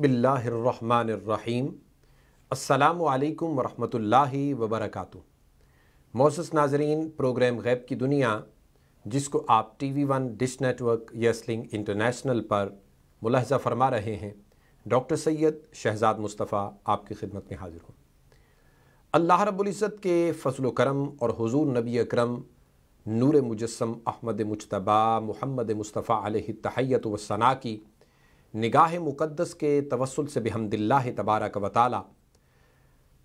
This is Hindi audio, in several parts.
बसमीम अल्लाम वरहमतुल्लाहि वबरकatuh मोसस नाजरीन प्रोग्राम गैब की दुनिया जिसको आप T V one dish network यसलिंग इंटरनेशनल पर मुलहजा फरमा रहे हैं डॉक्टर सैयद शहजाद मुस्तफ़ा आपकी खिदमत में हाजिर हूँ अल्लाह रब्ज़त के फसल करम और हुजूर नबी अकरम नूर मुजस्म अहमद मुशतबा मोहम्मद मुस्तफ़ा तहैत वसना की निगाह मुक़दस के तवसल से बेहमदिल्ला तबारक व ताली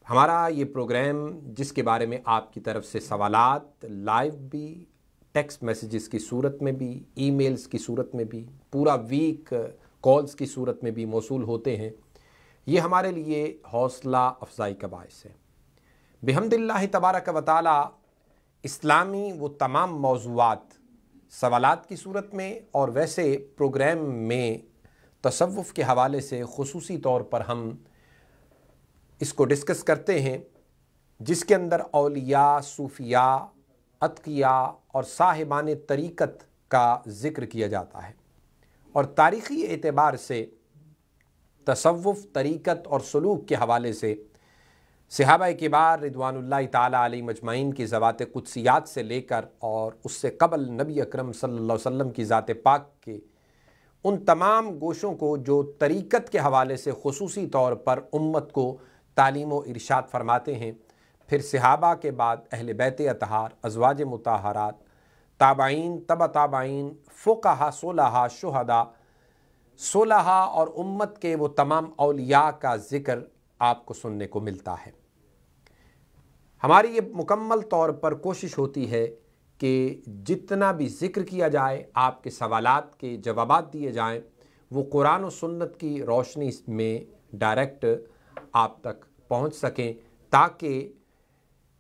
हमारा ये प्रोग्राम जिसके बारे में आपकी तरफ से सवालात लाइव भी टेक्स्ट मैसेजेस की सूरत में भी ईमेल्स की सूरत में भी पूरा वीक कॉल्स की सूरत में भी मौसू होते हैं ये हमारे लिए हौसला अफजाई का बायस है बेहमदिल्ला तबारक व ताली इस्लामी वो तमाम मौजूद सवालात की सूरत में और वैसे प्रोग्राम में तसवुफ़ के हवाले से खसूस तौर पर हम इसको डिस्कस करते हैं जिसके अंदर अलिया सूफिया अतकिया और साहिबान तरीक़त का ज़िक्र किया जाता है और तारीख़ी एतबार से तसवुफ़ तरीक़त और सलूक के हवाले से सिहाब के बार रिदवानुल्लाह मजमाइन की ज़वात कुदसियात से लेकर और उससे कबल नबी अक्रम सल्लल्लाहु अलैहि की ज़ात पाक के उन तमाम गोशों को जो तरीक़त के हवाले से खसूसी तौर पर उम्मत को तालीम व इरशाद फरमाते हैं फिर सहाबा के बाद अहल बैत अतहार अजवाज मतहारात ताबाइन तब ताबाइन फ़ोकहा सोलहा शहदा सोलहा और उम्मत के वो तमाम अलिया का ज़िक्र आपको सुनने को मिलता है हमारी ये मुकम्मल तौर पर कोशिश होती है कि जितना भी ज़िक्र किया जाए आपके सवालात के जवाब दिए जाएँ वो कुरान और सुन्नत की रोशनी में डायरेक्ट आप तक पहुँच सकें ताकि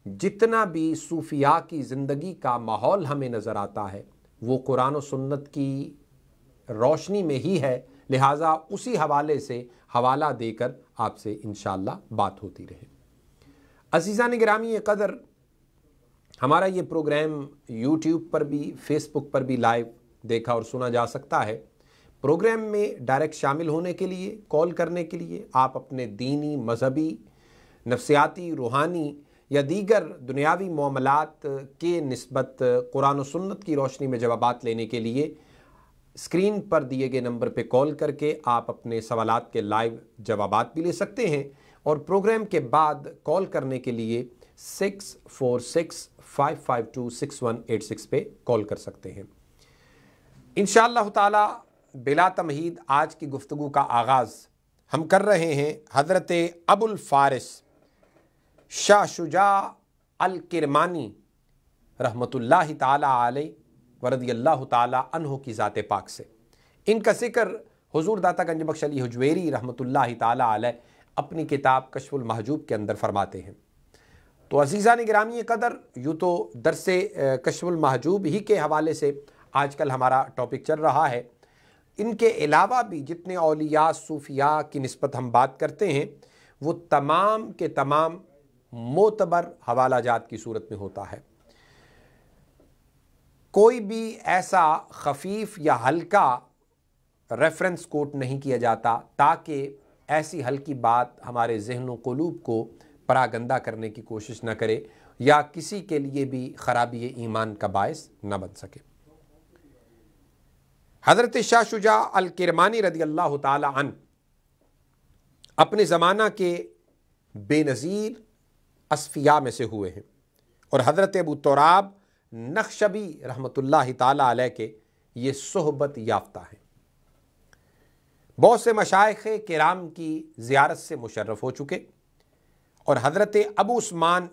जितना भी सूफिया की ज़िंदगी का माहौल हमें नज़र आता है वो कुरान और सुन्नत की रोशनी में ही है लिहाजा उसी हवाले से हवाला देकर आपसे इन बात होती रहे अजीज़ा ने ग्रामी कदर हमारा ये प्रोग्राम यूट्यूब पर भी फेसबुक पर भी लाइव देखा और सुना जा सकता है प्रोग्राम में डायरेक्ट शामिल होने के लिए कॉल करने के लिए आप अपने दीनी मजहबी नफसियाती रूहानी या दीगर दुनियावी मामलात के नस्बत कुरान सन्नत की रोशनी में जवाब लेने के लिए स्क्रीन पर दिए गए नंबर पर कॉल करके आप अपने सवाल के लाइव जवाब भी ले सकते हैं और प्रोग्राम के बाद कॉल करने के लिए six four six five five two six one eight six पे कॉल कर सकते हैं इन ताला बिला तमहीद आज की गुफ्तु का आगाज़ हम कर रहे हैं हज़रत अबुल फारिस शाह शुजा अल किरमानी रहमत ताली वरदी अल्लाह तहों की ज़ात पाक से इनका जिक्र हजूर दाता गंज अली हजवेरी रहमतुल्ला ताली अपनी किताब कशफुल महजूब के अंदर फरमाते हैं तो अजीज़ा ने ग्रामी कदर यूँ तो दरस कशमलमहजूब ही के हवाले से आज कल हमारा टॉपिक चल रहा है इनके अलावा भी जितने अलिया सूफिया की नस्बत हम बात करते हैं वो तमाम के तमाम मोतबर हवाला जात की सूरत में होता है कोई भी ऐसा खफीफ या हल्का रेफरेंस कोट नहीं किया जाता ताकि ऐसी हल्की बात हमारे जहनों कलूब को परागंदा करने की कोशिश न करे या किसी के लिए भी खराबी ईमान का बायस न बन सके हज़रत शाह शुजा अल किरमानी रदी अल्लाह तन अपने ज़माना के बेनज़ीर असफिया में से हुए हैं और हज़रत अबू तोराब नक्शबी रहमत ला के ये सहबत याफ्ता हैं बहुत से मशाइ कराम की जियारत से मुशर्रफ हो चुके और हज़रत अबू उस्मान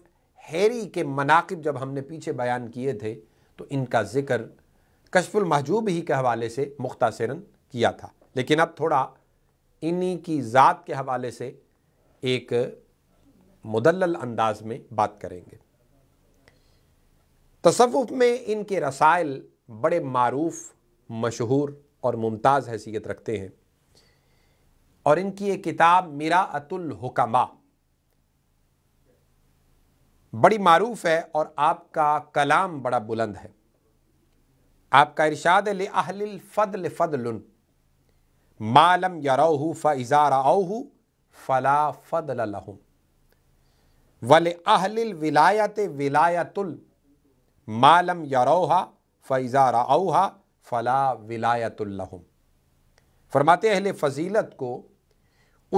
हैरी के मनाकब जब हमने पीछे बयान किए थे तो इनका ज़िक्र कशफुल महजूब ही के हवाले से मुख्तासरन किया था लेकिन अब थोड़ा इन्हीं की ज़ात के हवाले से एक मुदल अंदाज में बात करेंगे तसवुफ़ में इनके रसायल बड़े मरूफ मशहूर और मुमताज़ हैसियत रखते हैं और इनकी एक किताब मीरा अतुल हुकमा बड़ी मारूफ है और आपका कलाम बड़ा बुलंद है आपका इरशाद ले अहलिल फदल फदल मालम यरोहू फ़ारा राहू फ़ला फ़दल लहू वल अहलिल विलायत विलायतुल मालम यरोहा फ़ैज़ा ओहा फ़ला लहू फरमाते अहले फजीलत को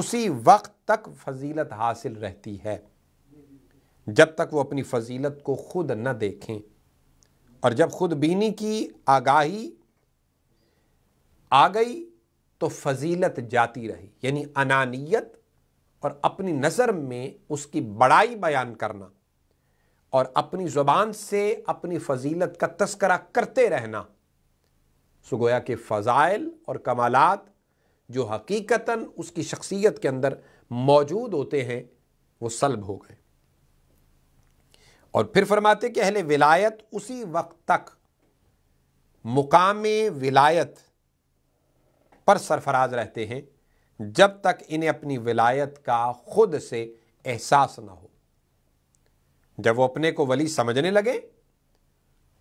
उसी वक्त तक फजीलत हासिल रहती है जब तक वो अपनी फजीलत को खुद न देखें और जब खुद बीनी की आगाही आ गई तो फजीलत जाती रही यानी अनानियत और अपनी नज़र में उसकी बड़ाई बयान करना और अपनी ज़ुबान से अपनी फजीलत का तस्करा करते रहना सो गोया के फ़ज़ाइल और कमालत जो हकीकता उसकी शख्सियत के अंदर मौजूद होते हैं वो सलब हो गए और फिर फरमाते कि अहले विलायत उसी वक्त तक मुकाम विलायत पर सरफराज रहते हैं जब तक इन्हें अपनी विलायत का खुद से एहसास ना हो जब वो अपने को वली समझने लगे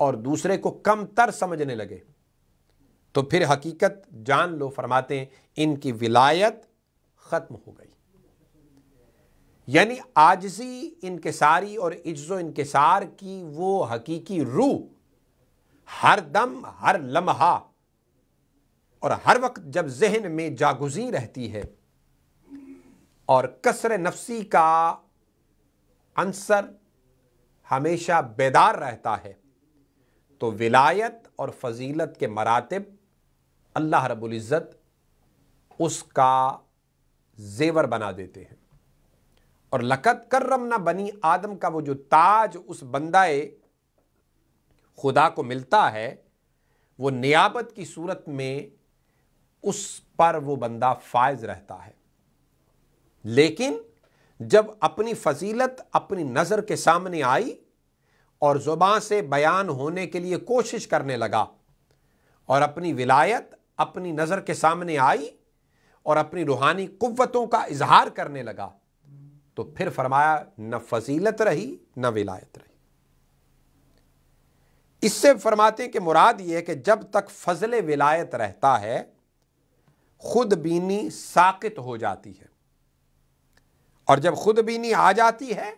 और दूसरे को कम तर समझने लगे तो फिर हकीकत जान लो फरमाते हैं इनकी विलायत ख़त्म हो गई यानी आजजी इनकसारी और इज्ज़ो इनकसार की वो हकीकी रूह हर दम हर लम्हा और हर वक्त जब जहन में जागुजी रहती है और कसर नफसी का अंसर हमेशा बेदार रहता है तो विलायत और फजीलत के मरातब अल्लाह रबुल्ज़त उसका जेवर बना देते हैं और लकत ना बनी आदम का वो जो ताज उस बंदाए खुदा को मिलता है वो नियाबत की सूरत में उस पर वो बंदा फायज रहता है लेकिन जब अपनी फजीलत अपनी नज़र के सामने आई और ज़ुबान से बयान होने के लिए कोशिश करने लगा और अपनी विलायत अपनी नज़र के सामने आई और अपनी रूहानी कुवतों का इजहार करने लगा तो फिर फरमाया न फजीलत रही न विलायत रही इससे फरमाते हैं कि मुराद ये है कि जब तक फजल विलायत रहता है खुद बीनी साकित हो जाती है और जब खुद बीनी आ जाती है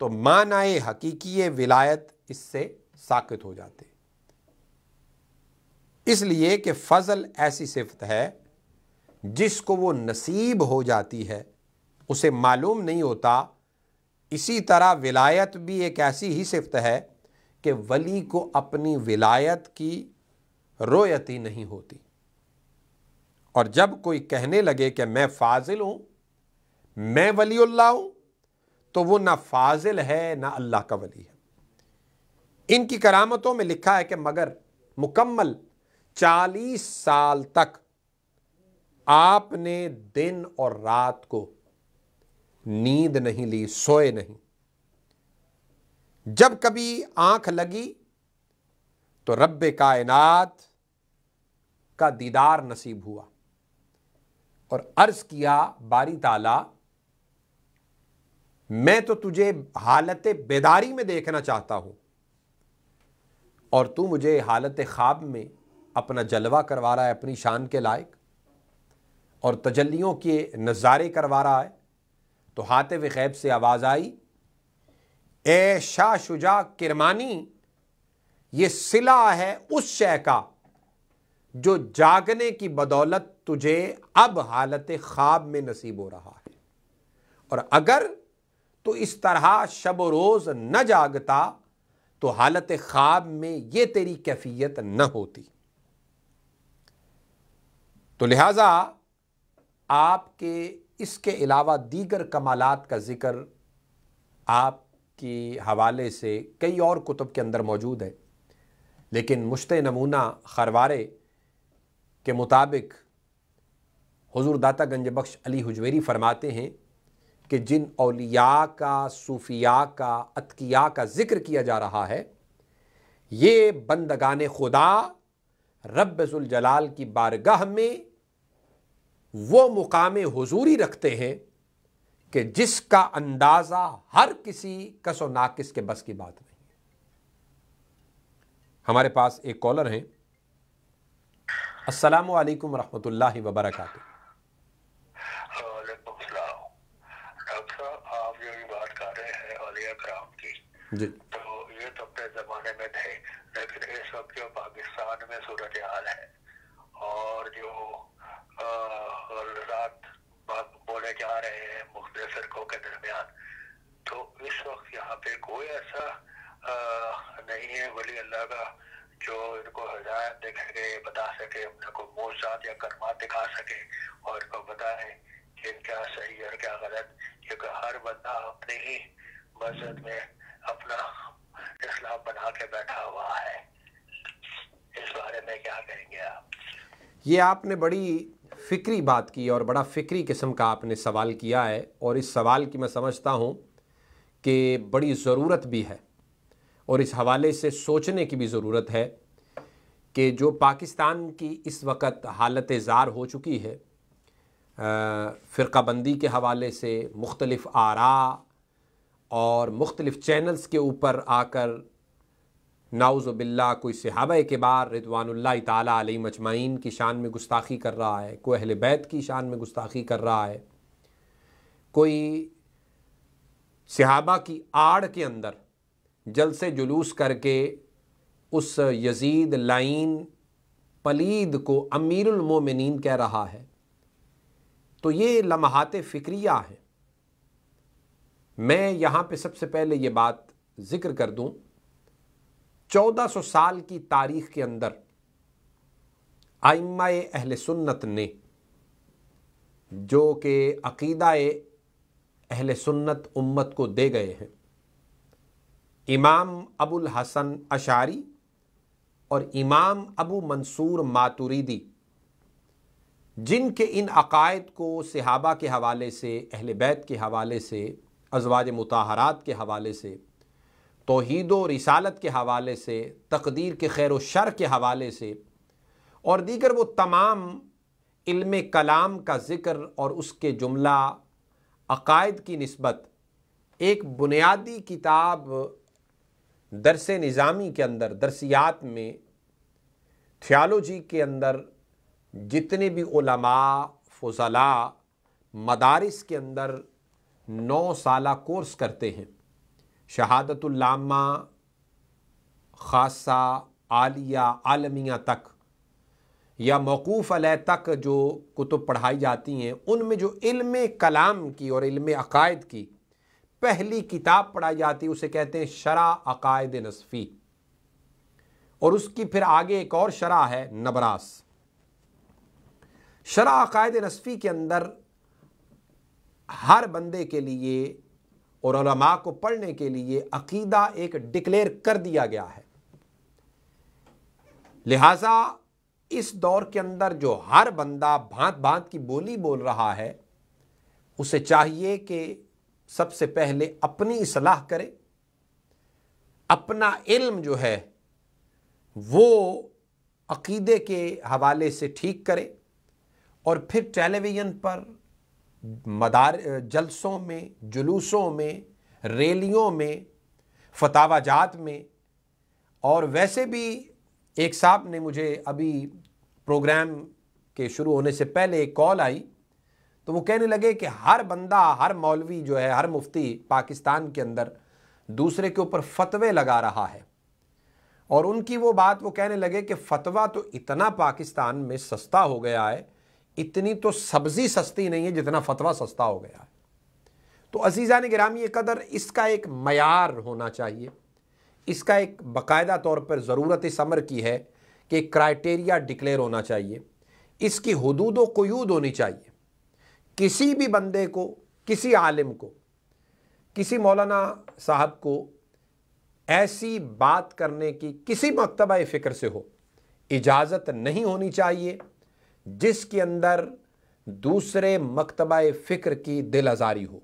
तो मानाए हकीकी विलायत इससे साकित हो जाते इसलिए कि फजल ऐसी सिफत है जिसको वो नसीब हो जाती है उसे मालूम नहीं होता इसी तरह विलायत भी एक ऐसी ही सिफत है कि वली को अपनी विलायत की रोयती नहीं होती और जब कोई कहने लगे कि मैं फाजिल हूं मैं वलील्ला हूं तो वो ना फाजिल है ना अल्लाह का वली है इनकी करामतों में लिखा है कि मगर मुकम्मल चालीस साल तक आपने दिन और रात को नींद नहीं ली सोए नहीं जब कभी आंख लगी तो रब कायनात का दीदार नसीब हुआ और अर्ज किया बारी ताला मैं तो तुझे हालत बेदारी में देखना चाहता हूं और तू मुझे हालत ख्वाब में अपना जलवा करवा रहा है अपनी शान के लायक और तजलियों के नज़ारे करवा रहा है तो हातिब खैब से आवाज़ आई ए शाह शुजा किरमानी ये सिला है उस शह का जो जागने की बदौलत तुझे अब हालत ख्वाब में नसीब हो रहा है और अगर तो इस तरह शब रोज़ न जागता तो हालत ख्वाब में ये तेरी कैफियत न होती तो लिहाजा आपके इसके अलावा दीगर कमालात का ज़िक्र आपकी हवाले से कई और कुतुब के अंदर मौजूद है लेकिन मुश्त नमूना खरवारे के मुताबिक हजूर दाता गंज बख्श अली हजवेरी फरमाते हैं कि जिन अलिया का सूफिया का अतकिया का ज़िक्र किया जा रहा है ये बंदगान खुदा रब्बुल जलाल की बारगाह में वो मुकाम हजूरी रखते हैं कि जिसका अंदाज़ा हर किसी कसो नाकिस के बस की बात नहीं है हमारे पास एक कॉलर हैं असलम वालेकुम वबरक जी तो ये तो अपने जमाने में थे लेकिन इस वक्त जो पाकिस्तान में सूरत हाल है के दरमियान तो इस वक्त यहाँ पे कोई ऐसा आ, नहीं है वली अल्लाह का जो इनको हजायत दिखा के बता सके उनको मोजात या करमा दिखा सके और इनको बताए कि क्या सही और क्या गलत क्योंकि हर बंदा अपने ही मस्जिद में अपना इस्लाम बना के बैठा हुआ है इस बारे में क्या कहेंगे आप ये आपने बड़ी फ़िक्री बात की और बड़ा फ़िक्री किस्म का आपने सवाल किया है और इस सवाल की मैं समझता हूँ कि बड़ी ज़रूरत भी है और इस हवाले से सोचने की भी ज़रूरत है कि जो पाकिस्तान की इस वक्त हालत ज़ार हो चुकी है फ़िरकाबंदी के हवाले से मुख्तलिफ़ आरा और मुख्तलिफ़ चैनल्स के ऊपर आकर नाउज़बिल्ला कोई सहाब के बार रिदवानल्ला ताली मजमाइन की शान में गुस्ताखी कर रहा है कोई अहल बैत की शान में गुस्ताखी कर रहा है कोई सहाबा की आड़ के अंदर जल से जुलूस करके उस यजीद लाइन पलीद को अमीरमोमिन कह रहा है तो ये लम्हात फ़िक्रिया हैं मैं यहाँ पे सबसे पहले ये बात ज़िक्र कर दूँ 1400 साल की तारीख के अंदर आइम्मा अहल सुन्नत ने जो कि अकीदा अहल सुन्नत उम्मत को दे गए हैं इमाम अबुल हसन अशारी और इमाम अबू मंसूर मातुरीदी जिनके इन अकायद को सिहाबा के हवाले से अहल बैत के हवाले से अजवाज मुताहरात के हवाले से तोहद व रिसालत के हवाले से तकदीर के खैर शर के हवाले से और दीगर वो तमाम इल्म कलाम का ज़िक्र और उसके जुमला अकायद की नस्बत एक बुनियादी किताब दरस निज़ामी के अंदर दरसियात में थियालोजी के अंदर जितने भी उलमा फजला मदारस के अंदर नौ साल कोर्स करते हैं शहादतुल्लामा खासा आलिया आलमिया तक या मौकूफ़ अलह तक जो कुतुब पढ़ाई जाती हैं उनमें जो इल्म कलाम की और इल्म अकायद की पहली किताब पढ़ाई जाती है उसे कहते हैं शरा अकायद नसफ़ी और उसकी फिर आगे एक और शरा है नबरास शरा अकायद नसफ़ी के अंदर हर बंदे के लिए और उलमा को पढ़ने के लिए अकीदा एक डिक्लेयर कर दिया गया है लिहाजा इस दौर के अंदर जो हर बंदा भांत भांत की बोली बोल रहा है उसे चाहिए कि सबसे पहले अपनी असलाह करे अपना इल्म जो है वो अकीदे के हवाले से ठीक करे और फिर टेलीविज़न पर मदार जलसों में जुलूसों में रैलियों में फतावाजात में और वैसे भी एक साहब ने मुझे अभी प्रोग्राम के शुरू होने से पहले एक कॉल आई तो वो कहने लगे कि हर बंदा हर मौलवी जो है हर मुफ्ती पाकिस्तान के अंदर दूसरे के ऊपर फतवे लगा रहा है और उनकी वो बात वो कहने लगे कि फतवा तो इतना पाकिस्तान में सस्ता हो गया है इतनी तो सब्जी सस्ती नहीं है जितना फतवा सस्ता हो गया है तो अजीज़ा ने ग्रामी कदर इसका एक मैार होना चाहिए इसका एक बाकायदा तौर पर ज़रूरत इस अमर की है कि क्राइटेरिया डिक्लेयर होना चाहिए इसकी हदूद वयूद होनी चाहिए किसी भी बंदे को किसी आलिम को किसी मौलाना साहब को ऐसी बात करने की किसी मकतबा फ़िक्र से हो इजाज़त नहीं होनी चाहिए जिसके अंदर दूसरे मकतबा फ़िक्र की दिल आज़ारी हो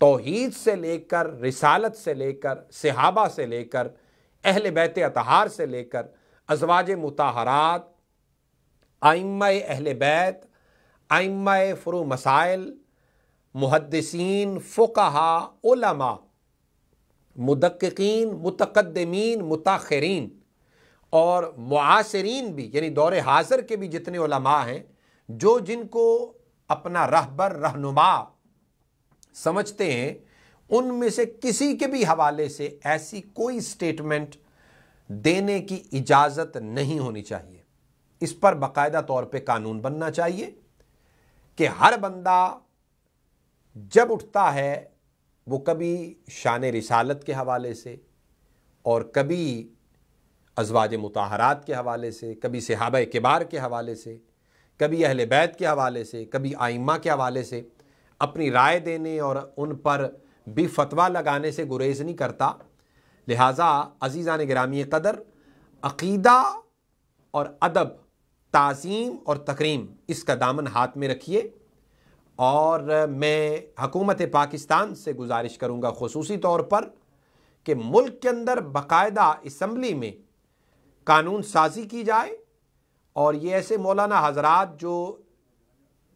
तोहीद से लेकर रिसालत से लेकर सहाबा से लेकर अहल बैत अतहार से लेकर अजवाज मतहरात आइम अहल बैत आइम फ़्रो मसाइल मुहदसिन फ़ुकहा उलमा मुतकदमीन मुताखरीन और मुआसरीन भी यानी दौर हाजिर के भी जितने उलमा हैं जो जिनको अपना रहबर रहनुमा समझते हैं उनमें से किसी के भी हवाले से ऐसी कोई स्टेटमेंट देने की इजाज़त नहीं होनी चाहिए इस पर बाकायदा तौर पे कानून बनना चाहिए कि हर बंदा जब उठता है वो कभी शान रिसालत के हवाले से और कभी अजवाज मतहरात के हवाले से कभी सिहाब किबार के हवाले से कभी अहल बैत के हवाले से कभी आइमा के हवाले से अपनी राय देने और उन पर भी फतवा लगाने से गुरेज नहीं करता लिहाजा अजीज़ा ने ग्रामी कदर अकीदा और अदब तज़ीम और तकरीम इसका दामन हाथ में रखिए और मैं हकूमत पाकिस्तान से गुजारिश करूँगा खसूसी तौर पर कि मुल्क के अंदर बाकायदा इसम्बली में कानून साजी की जाए और ये ऐसे मौलाना हजरात जो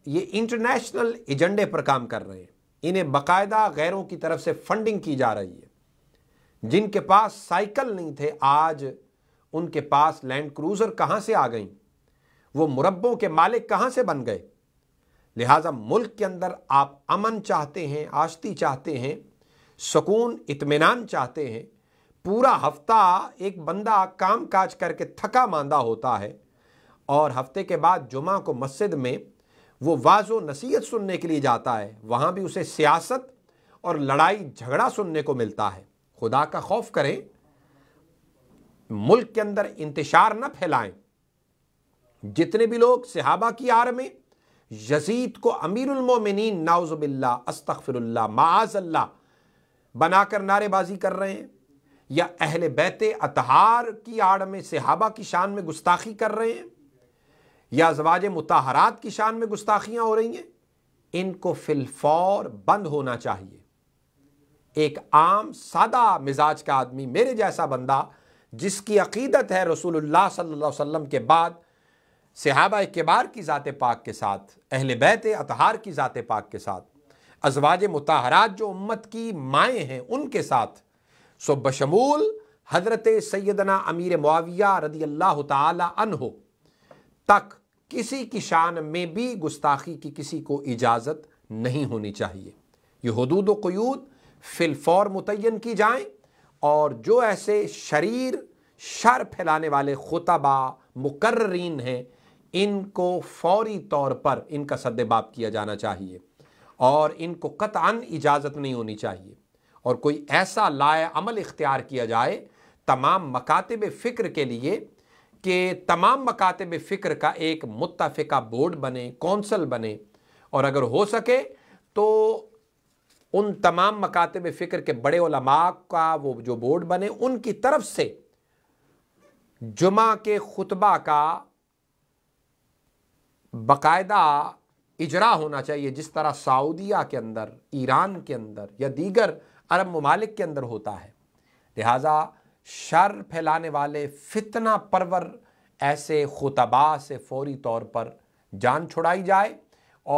ये इंटरनेशनल एजेंडे पर काम कर रहे हैं इन्हें बाकायदा गैरों की तरफ से फंडिंग की जा रही है जिनके पास साइकिल नहीं थे आज उनके पास लैंड क्रूज़र कहाँ से आ गई वो मुरबों के मालिक कहाँ से बन गए लिहाजा मुल्क के अंदर आप अमन चाहते हैं आस्ती चाहते हैं सुकून इतमान चाहते हैं पूरा हफ्ता एक बंदा काम काज करके थका मांदा होता है और हफ्ते के बाद जुमा को मस्जिद में वो वाजो नसीहत सुनने के लिए जाता है वहाँ भी उसे सियासत और लड़ाई झगड़ा सुनने को मिलता है खुदा का खौफ करें मुल्क के अंदर इंतशार न फैलाएं जितने भी लोग सिहाबा की आर में यजीद को अमीरमिन नाउज़बिल्ला अस्तफ़िरल्ला माजल्ला बनाकर नारेबाजी कर रहे हैं या अहल बैत अतहार की आड़ में सिहाबा की शान में गुस्ताखी कर रहे हैं या जवाज मुताहरात की शान में गुस्ताखियां हो रही हैं इनको फिलफौर बंद होना चाहिए एक आम सादा मिजाज का आदमी मेरे जैसा बंदा जिसकी अकीदत है रसूलुल्लाह सल्लल्लाहु अलैहि वसल्लम के बाद सिहाबा किबार की ज़ात पाक के साथ अहल बैत अतहार की ज़ात पाक के साथ अजवाज मुताहरात जो उम्मत की माएँ हैं उनके साथ सो बशमूल हजरत सैदना अमीर मुआविया रदी अल्लाह तहो तक किसी की शान में भी गुस्ताखी की किसी को इजाज़त नहीं होनी चाहिए ये हदूद वयूद फिलफौर मुतन की जाए और जो ऐसे शरीर शर फैलाने वाले खुतबा मुकर्रीन हैं इनको फौरी तौर पर इनका सद्देबाप किया जाना चाहिए और इनको कतान इजाज़त नहीं होनी चाहिए और कोई ऐसा लाए अमल इख्तियार किया जाए तमाम मकातब फ़िक्र के लिए कि तमाम मकातब फ़िक्र का एक मुतफ़ा बोर्ड बने कौंसल बने और अगर हो सके तो उन तमाम मकातब फ़िक्र के बड़े ओलमा का वो जो बोर्ड बने उनकी तरफ से जुमा के खुतबा का बाकायदा इजरा होना चाहिए जिस तरह सऊदिया के अंदर ईरान के अंदर या दीगर अरब ममालिक के अंदर होता है लिहाजा शर फैलाने वाले फितना परवर ऐसे खुतबा से फौरी तौर पर जान छुड़ाई जाए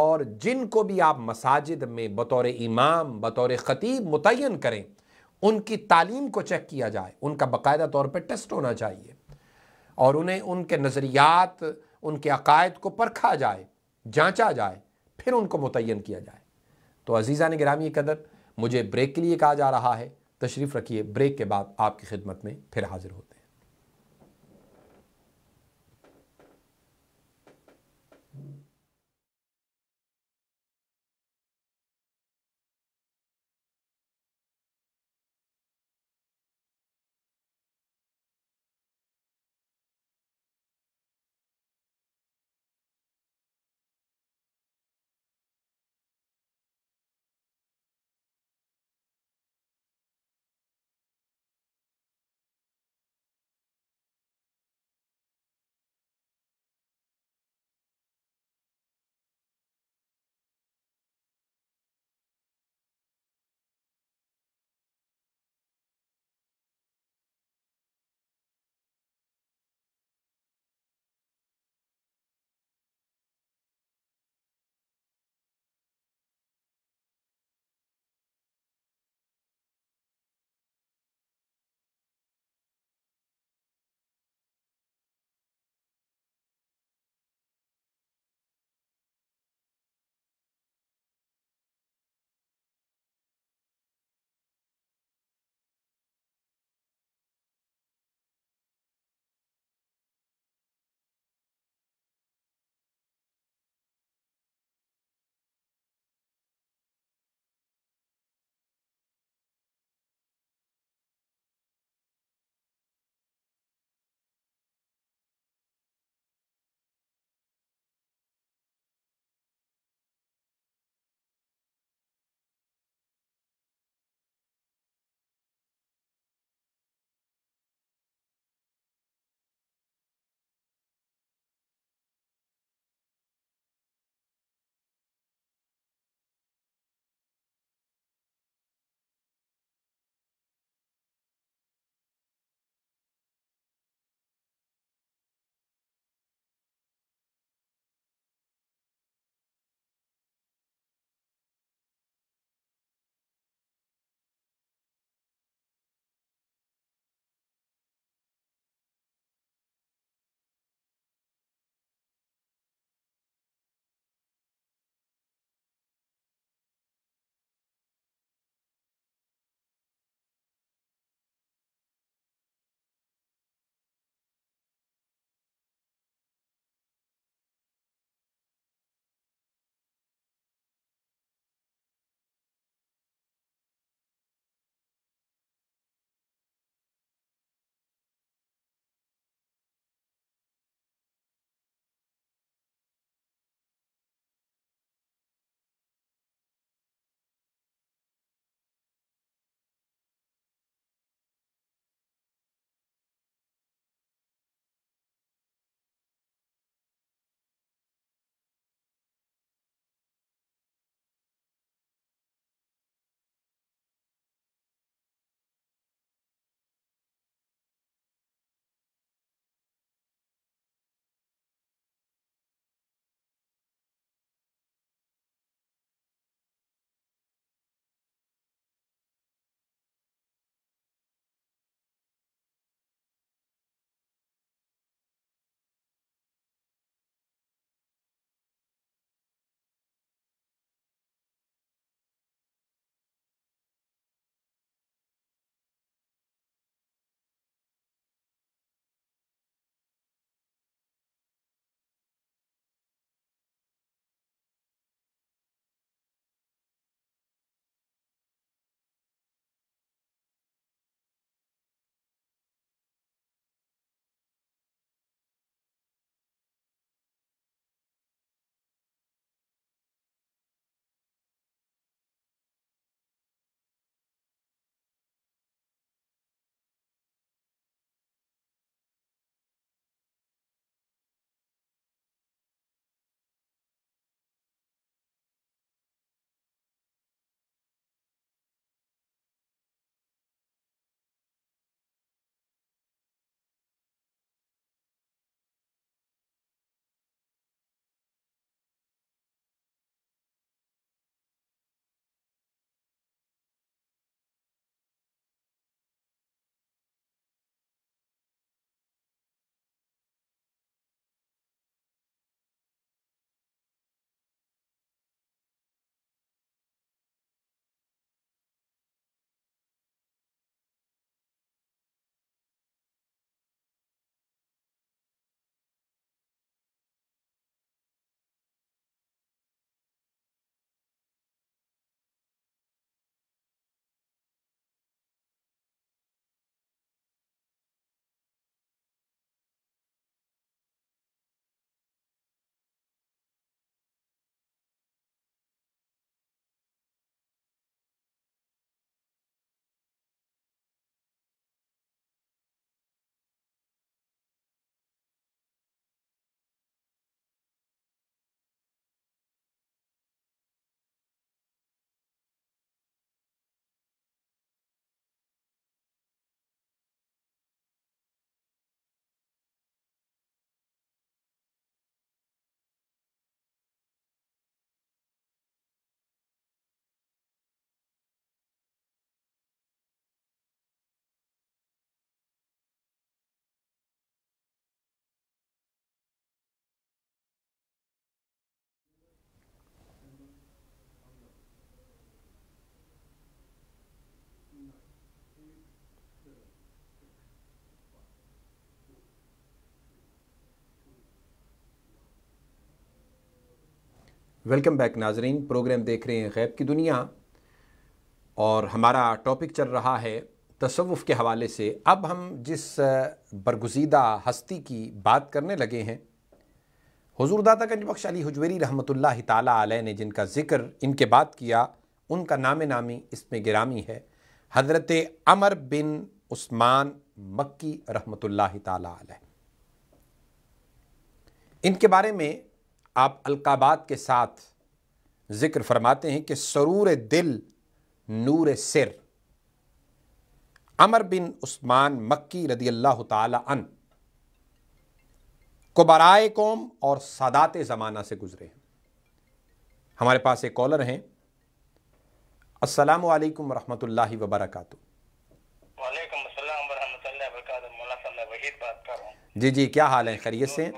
और जिनको भी आप मसाजिद में बतौर इमाम बतौर ख़तीब मुतन करें उनकी तालीम को चेक किया जाए उनका बाकायदा तौर पर टेस्ट होना चाहिए और उन्हें उनके नज़रियात उनके अकायद को परखा जाए जांचा जाए फिर उनको मुतन किया जाए तो अजीज़ा ने गिरामी कदर मुझे ब्रेक के लिए कहा जा रहा है तशरीफ़ रखिए ब्रेक के बाद आपकी खिदमत में फिर हाजिर होते वेलकम बैक नाजरीन प्रोग्राम देख रहे हैं गैब की दुनिया और हमारा टॉपिक चल रहा है तसवुफ़ के हवाले से अब हम जिस बरगुजीदा हस्ती की बात करने लगे हैं हजूर दाता गंज अली हजवेरी रहमत ला ने जिनका ज़िक्र इनके बाद किया उनका नाम नामी इसमें गिरामी है हज़रत अमर बिन उस्मान मक्की रहमत ला इनके बारे में आप अलकाबात के साथ ज़िक्र फरमाते हैं कि सरूर दिल नूर सिर अमर बिन उस्मान मक्की रदी अल्लाह तन कुबराए कौम और सादात ज़माना से गुज़रे हैं हमारे पास एक कॉलर हैं असलकम वरहमल वबरक जी जी क्या हाल है खैरियत से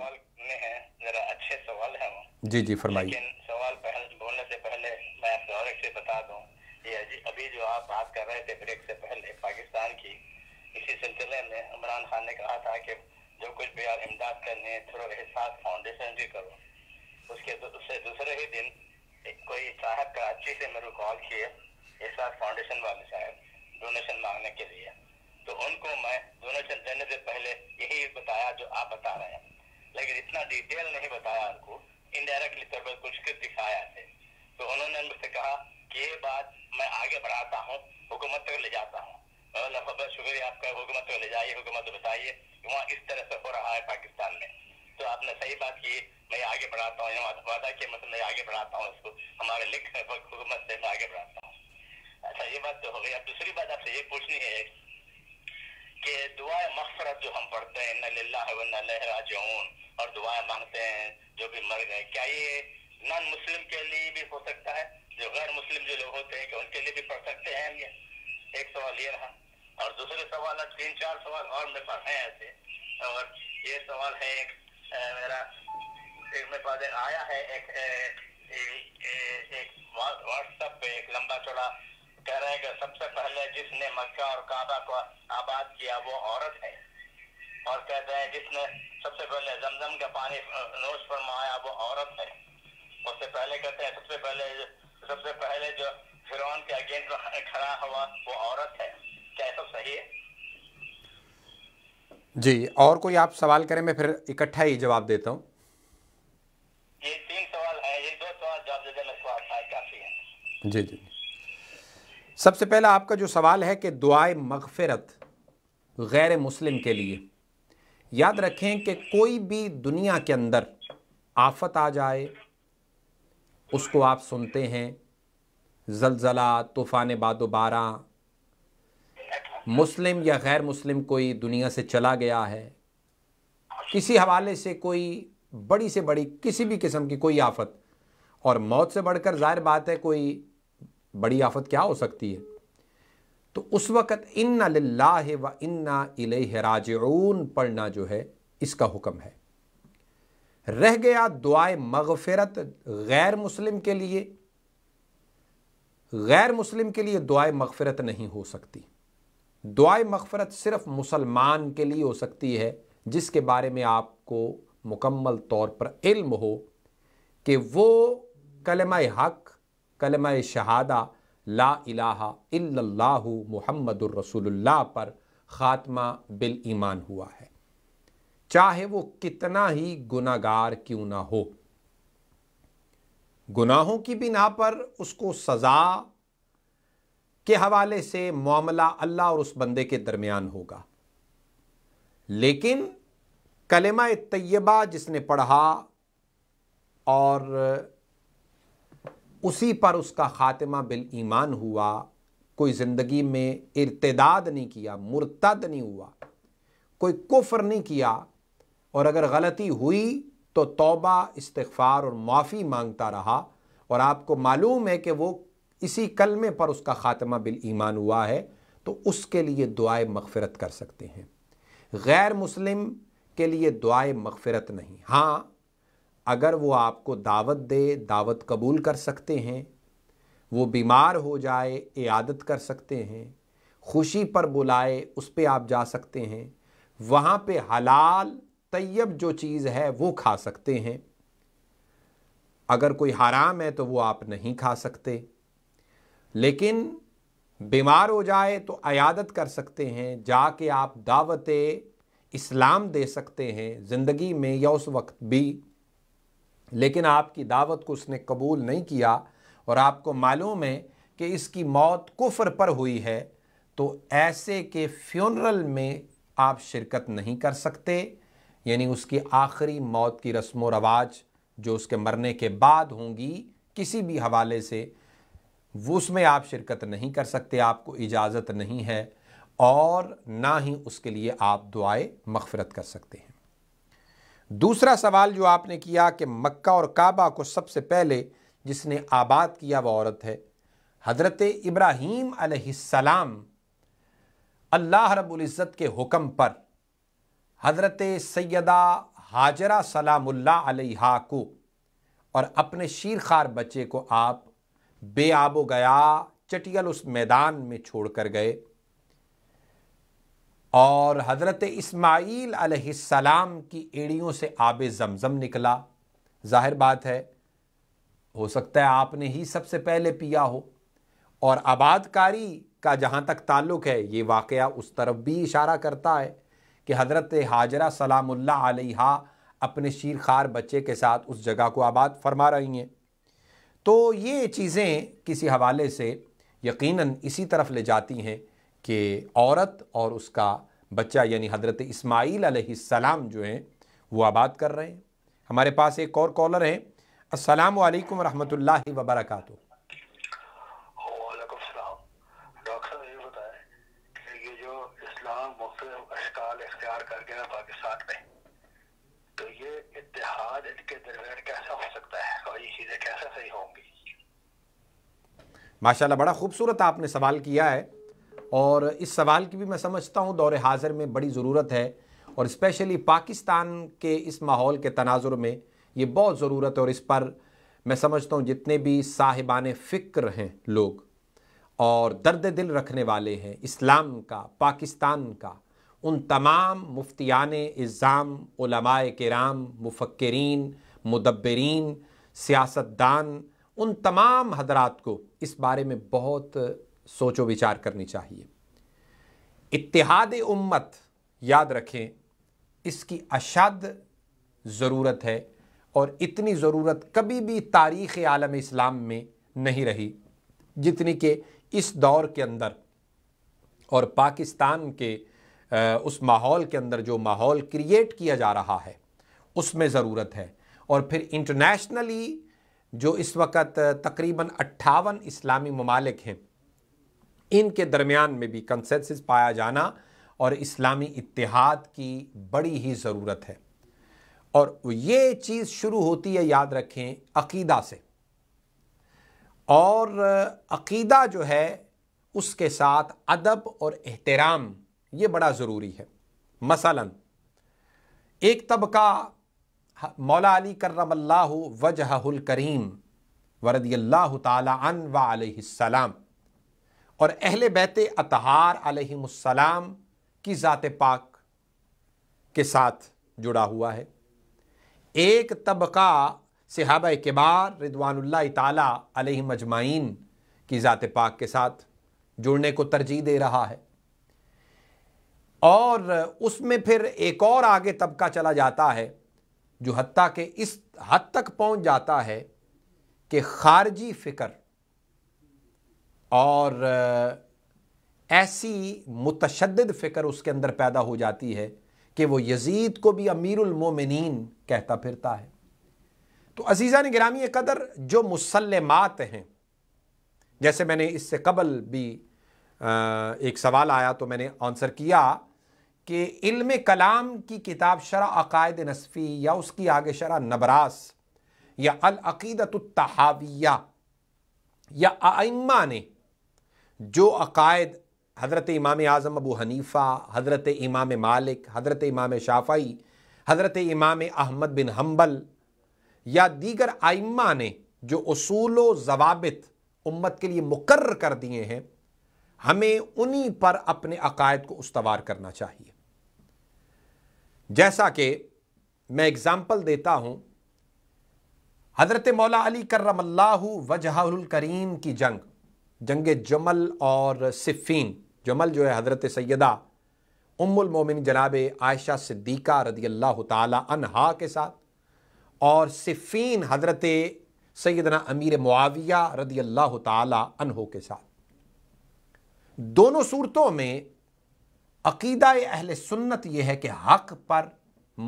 जी जी फरमाइए सवाल पहले बोलने से पहले मैं आपसे और एक से बता दूं ये अभी जो आप बात कर रहे थे ब्रेक से पहले पाकिस्तान की इसी सिलसिले में इमरान खान ने कहा था कि जो कुछ भी आप इमदाद करने थोड़ा एहसास फाउंडेशन भी करो उसके उससे दूसरे ही दिन कोई साहब कराची से मेरे कॉल किए एहसास फाउंडेशन वाले साहब डोनेशन मांगने के लिए तो उनको मैं डोनेशन देने से पहले यही बताया जो आप बता रहे हैं लेकिन इतना डिटेल नहीं बताया उनको इनडायरेक्टली तौर पर कुछ कुछ दिखाया थे तो उन्होंने मुझसे कहा कि ये बात मैं आगे बढ़ाता हूँ हुकूमत तक ले जाता हूँ अल्लाह बहुत शुक्रिया आपका हुकूमत को ले जाइए हुकूमत बताइए वहाँ इस तरह से हो रहा है पाकिस्तान में तो आपने सही बात की मैं आगे बढ़ाता हूँ वादा किया मतलब मैं आगे बढ़ाता हूँ इसको हमारे लिख हुकूमत से मैं आगे बढ़ाता हूँ अच्छा ये बात तो हो गई अब दूसरी बात आपसे ये पूछनी है कि दुआ मफरत जो हम पढ़ते हैं नल्ला है न लाजून और दुआएं मांगते हैं जो भी मर गए क्या ये नॉन मुस्लिम के लिए भी हो सकता है जो गैर मुस्लिम जो लोग होते हैं कि उनके लिए भी पढ़ सकते हैं ये एक सवाल ये रहा और दूसरे सवाल तीन चार सवाल और मेरे पास है ऐसे और ये सवाल है एक ए, मेरा एक मेरे पास आया है एक ए, ए, ए, एक व्हाट्सएप पे एक लंबा चौड़ा कह रहे हैं कि सबसे पहले जिसने मक्का और काबा को आबाद किया वो औरत है और कहते हैं जिसने सबसे पहले जमजम का पानी नोश फरमाया वो औरत है उससे पहले कहते हैं सबसे पहले सबसे पहले जो फिर के अगेंस्ट खड़ा हुआ वो औरत है क्या सब सही है जी और कोई आप सवाल करें मैं फिर इकट्ठा ही जवाब देता हूँ जी जी सबसे पहला आपका जो सवाल है कि दुआए मगफरत गैर मुस्लिम के लिए याद रखें कि कोई भी दुनिया के अंदर आफत आ जाए उसको आप सुनते हैं जलजला तूफ़ान बादोबारा मुस्लिम या गैर मुस्लिम कोई दुनिया से चला गया है किसी हवाले से कोई बड़ी से बड़ी किसी भी किस्म की कोई आफत और मौत से बढ़कर जाहिर बात है कोई बड़ी आफत क्या हो सकती है तो उस वक़्त इन्ना लाह व इन्ना राजून पढ़ना जो है इसका हुक्म है रह गया दुआए मगफरत गैर मुस्लिम के लिए गैर मुस्लिम के लिए दुआए मगफरत नहीं हो सकती दुआए मगफरत सिर्फ मुसलमान के लिए हो सकती है जिसके बारे में आपको मुकम्मल तौर पर इल्म हो कि वो कलम हक कलमा शहादा ला इलाहा इल्लल्लाहु मुहम्मदुर रसूलुल्लाह पर ख़ात्मा बिल ईमान हुआ है चाहे वो कितना ही गुनागार क्यों ना हो गुनाहों की बिना पर उसको सज़ा के हवाले से मामला अल्लाह और उस बंदे के दरमियान होगा लेकिन कलेमा तय्यबा जिसने पढ़ा और उसी पर उसका ख़ात्मा बिल ईमान हुआ कोई ज़िंदगी में इर्तदाद नहीं किया मुर्तद नहीं हुआ कोई कुफ्र नहीं किया और अगर गलती हुई तो तौबा इस्तफ़ार और माफ़ी मांगता रहा और आपको मालूम है कि वो इसी कलमे पर उसका ख़ात्मा बिल ईमान हुआ है तो उसके लिए दुआए मगफ़रत कर सकते हैं गैर मुस्लिम के लिए दुआए मगफ़रत नहीं हाँ अगर वो आपको दावत दे दावत कबूल कर सकते हैं वो बीमार हो जाए इयादत कर सकते हैं खुशी पर बुलाए उस पर आप जा सकते हैं वहाँ पे हलाल तयब जो चीज़ है वो खा सकते हैं अगर कोई हराम है तो वो आप नहीं खा सकते लेकिन बीमार हो जाए तो अयादत कर सकते हैं जाके आप दावत इस्लाम दे सकते हैं ज़िंदगी में या उस वक्त भी लेकिन आपकी दावत को उसने कबूल नहीं किया और आपको मालूम है कि इसकी मौत कुफर पर हुई है तो ऐसे के फ्यूनरल में आप शिरकत नहीं कर सकते यानी उसकी आखिरी मौत की रस्म व रवाज जो उसके मरने के बाद होंगी किसी भी हवाले से वो उसमें आप शिरकत नहीं कर सकते आपको इजाज़त नहीं है और ना ही उसके लिए आप दुआएं मगफरत कर सकते हैं दूसरा सवाल जो आपने किया कि मक्का और काबा को सबसे पहले जिसने आबाद किया वह औरत है हज़रत इब्राहीम अलैहिस्सलाम अल्लाह रब्ज़त के हुक्म पर हज़रत सैदा हाजरा सलामुल्ला अलैहा को और अपने शीरखार बच्चे को आप आबो गया चटियल उस मैदान में छोड़ कर गए और हज़रत इस्माईल अलैहिस्सलाम की एड़ियों से आब जमज़म निकला जाहिर बात है हो सकता है आपने ही सबसे पहले पिया हो और आबादकारी का जहाँ तक ताल्लुक़ है ये वाक़ उस तरफ भी इशारा करता है कि हज़रत हाजरा सलामुल्ला अलैहा अपने शीरखार बच्चे के साथ उस जगह को आबाद फरमा रही हैं तो ये चीज़ें किसी हवाले से यकीनन इसी तरफ ले जाती हैं कि औरत और उसका बच्चा यानी हज़रत इस्माईल सलाम जो हैं वो आबाद कर रहे हैं हमारे पास एक और कॉलर है अस्सलाम वालेकुम रहमतुल्लाहि व बरकातहू माशाल्लाह बड़ा खूबसूरत आपने सवाल किया है और इस सवाल की भी मैं समझता हूँ दौर हाजिर में बड़ी ज़रूरत है और स्पेशली पाकिस्तान के इस माहौल के तनाजुर में ये बहुत ज़रूरत है और इस पर मैं समझता हूँ जितने भी साहिबान फ़िक्र हैं लोग और दर्द दिल रखने वाले हैं इस्लाम का पाकिस्तान का उन तमाम मुफ्तियान इज़ाम कराम मुफक्रीन मुदबरीन सियासतदान उन तमाम हजरात को इस बारे में बहुत सोचो विचार करनी चाहिए इतिहाद उम्मत याद रखें इसकी अशद ज़रूरत है और इतनी ज़रूरत कभी भी तारीख़ आलम इस्लाम में नहीं रही जितनी कि इस दौर के अंदर और पाकिस्तान के उस माहौल के अंदर जो माहौल क्रिएट किया जा रहा है उसमें ज़रूरत है और फिर इंटरनेशनली जो इस वक्त तकरीबन अट्ठावन इस्लामी ममालिक हैं इनके दरमियान में भी कंसेंसस पाया जाना और इस्लामी इतिहाद की बड़ी ही ज़रूरत है और ये चीज़ शुरू होती है याद रखें अकीदा से और अकीदा जो है उसके साथ अदब और एहतराम ये बड़ा ज़रूरी है मसलन एक तबका मौला अली करम वजहुल करीम वरदी अल्लाह तन वालम और अहले बैत अतहार अलहसलाम की ज़ात पाक के साथ जुड़ा हुआ है एक तबका सिहाब किबार रिदवानुल्ला तला मजमाइन की ज़ात पाक के साथ जुड़ने को तरजीह दे रहा है और उसमें फिर एक और आगे तबका चला जाता है जो हती के इस हद तक पहुंच जाता है कि खारजी फ़िक्र और ऐसी मुतशद फ़िक्र उसके अंदर पैदा हो जाती है कि वो यजीद को भी अमीरमोमिन कहता फिरता है तो अजीज़ा ने ग्रामी कदर जो मुसलमत हैं जैसे मैंने इससे कबल भी एक सवाल आया तो मैंने आंसर किया कि इल्म कलाम की किताब शरा अकायद नसफ़ी या उसकी आगे शरा नबरास या तहाविया या आइम्मा ने जो अकायद हज़रत इमाम आज़म अबू हनीफ़ा हज़रत इमाम मालिक हज़रत इमाम शाफाई हज़रत इमाम अहमद बिन हम्बल या दीगर आइम्मा ने जो असूल जवाबित उम्मत के लिए मुकर कर दिए हैं हमें उन्हीं पर अपने अकायद को उसवार करना चाहिए जैसा कि मैं एग्ज़ाम्पल देता हूँ हज़रत मौला अली करमल्ला वजहल करीम की जंग जंग जमल और सिफ़ीन जमल जो है हज़रत सैदा उमुल मोमिन जनाब आयशा सिद्दीक़ा रदी अल्लाह तहा के साथ और सिफ़ीन हज़रत सैदना अमीर मुआविया रदी अल्लाह तहो के साथ दोनों सूरतों में अकीदा अहल सुन्नत यह है कि हक पर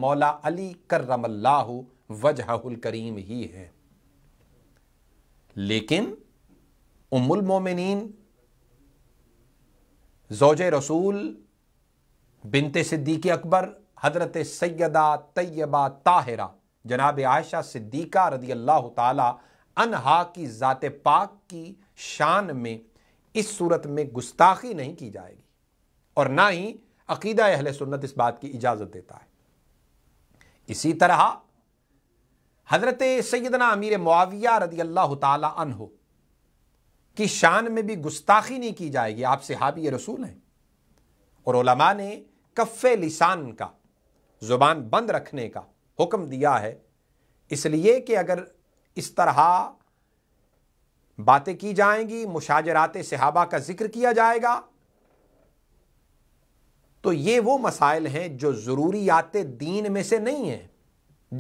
मौला अली करमल्ला वजहुल करीम ही है लेकिन मोमिन जोज रसूल बिनते सिद्दीकी अकबर हजरत सैदा तय्यबा ताहिरा जनाब आयशा सिद्दीका रदी अल्लाह तहा की ज़ात पाक की शान में इस सूरत में गुस्ताखी नहीं की जाएगी और ना ही अकीदा अहल सुन्नत इस बात की इजाज़त देता है इसी तरह हजरत सैदना अमीर मुआविया रदी अल्लाह तहो हो की शान में भी गुस्ताखी नहीं की जाएगी आप सिहाबी रसूल हैं और ने कफ़ लिसान का ज़ुबान बंद रखने का हुक्म दिया है इसलिए कि अगर इस तरह बातें की जाएंगी मुशाजरात सहाबा का जिक्र किया जाएगा तो ये वो मसाइल हैं जो ज़रूरियात दीन में से नहीं हैं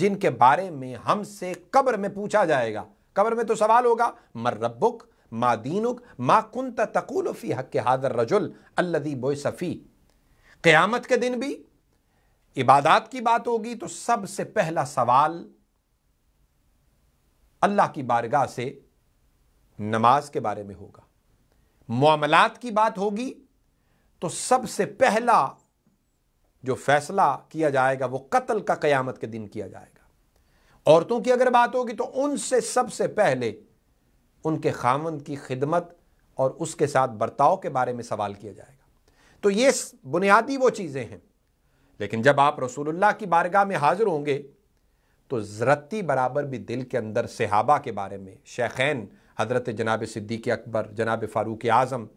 जिनके बारे में हमसे कब्र में पूछा जाएगा कब्र में तो सवाल होगा मर मा दीनुक मा कुन तकुलफ़ी हक हादर रजुल अल्लदी बोय सफ़ी क़्यामत के दिन भी इबादत की बात होगी तो सबसे पहला सवाल अल्लाह की बारगाह से नमाज के बारे में होगा मामलात की बात होगी तो सबसे पहला जो फैसला किया जाएगा वो कत्ल का क़यामत के दिन किया जाएगा औरतों की अगर बात होगी तो उनसे सबसे पहले उनके खामन की खिदमत और उसके साथ बर्ताव के बारे में सवाल किया जाएगा तो ये बुनियादी वो चीज़ें हैं लेकिन जब आप रसूलुल्लाह की बारगाह में हाजिर होंगे तो ज़रती बराबर भी दिल के अंदर सहाबा के बारे में शेखैन हज़रत जनाब सिद्दीक अकबर जनाब फ़ारूक आज़म